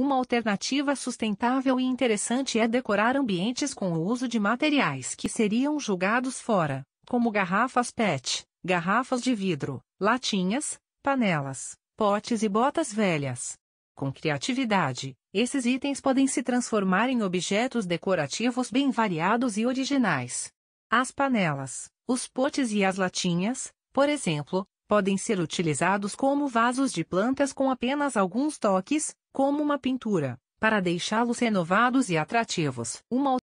Uma alternativa sustentável e interessante é decorar ambientes com o uso de materiais que seriam julgados fora, como garrafas PET, garrafas de vidro, latinhas, panelas, potes e botas velhas. Com criatividade, esses itens podem se transformar em objetos decorativos bem variados e originais. As panelas, os potes e as latinhas, por exemplo, podem ser utilizados como vasos de plantas com apenas alguns toques, como uma pintura, para deixá-los renovados e atrativos. Uma